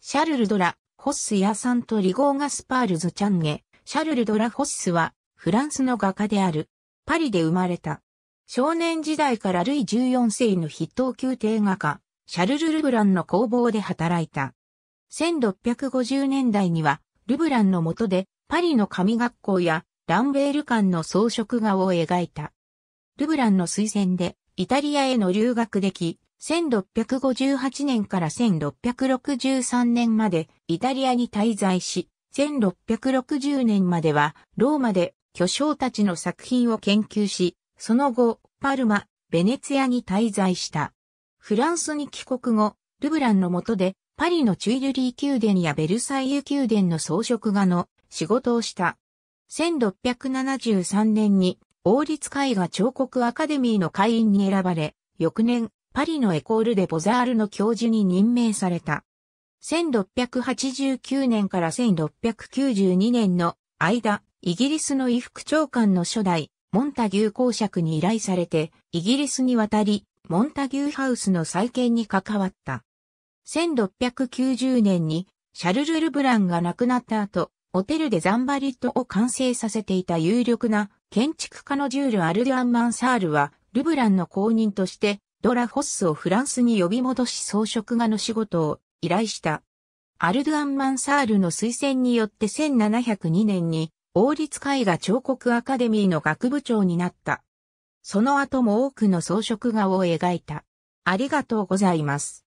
シャルル・ドラ・ホッスやサント・リゴーガスパールズ・チャンゲ、シャルル・ドラ・ホッスは、フランスの画家である、パリで生まれた。少年時代からルイ14世の筆頭宮廷画家、シャルル・ルブランの工房で働いた。1650年代には、ルブランの下で、パリの神学校や、ランベール館の装飾画を描いた。ルブランの推薦で、イタリアへの留学でき、1658年から1663年までイタリアに滞在し、1660年まではローマで巨匠たちの作品を研究し、その後、パルマ、ベネツィアに滞在した。フランスに帰国後、ルブランの下でパリのチュイルリー宮殿やベルサイユ宮殿の装飾画の仕事をした。1673年に王立絵画彫刻アカデミーの会員に選ばれ、翌年、パリのエコールでボザールの教授に任命された。1689年から1692年の間、イギリスの衣服長官の初代、モンタギュー公爵に依頼されて、イギリスに渡り、モンタギューハウスの再建に関わった。1690年に、シャルル・ルブランが亡くなった後、ホテルでザンバリットを完成させていた有力な建築家のジュール・アルデアン・マンサールは、ルブランの後任として、ドラ・フォッスをフランスに呼び戻し装飾画の仕事を依頼した。アルドゥアン・マンサールの推薦によって1702年に王立絵画彫刻アカデミーの学部長になった。その後も多くの装飾画を描いた。ありがとうございます。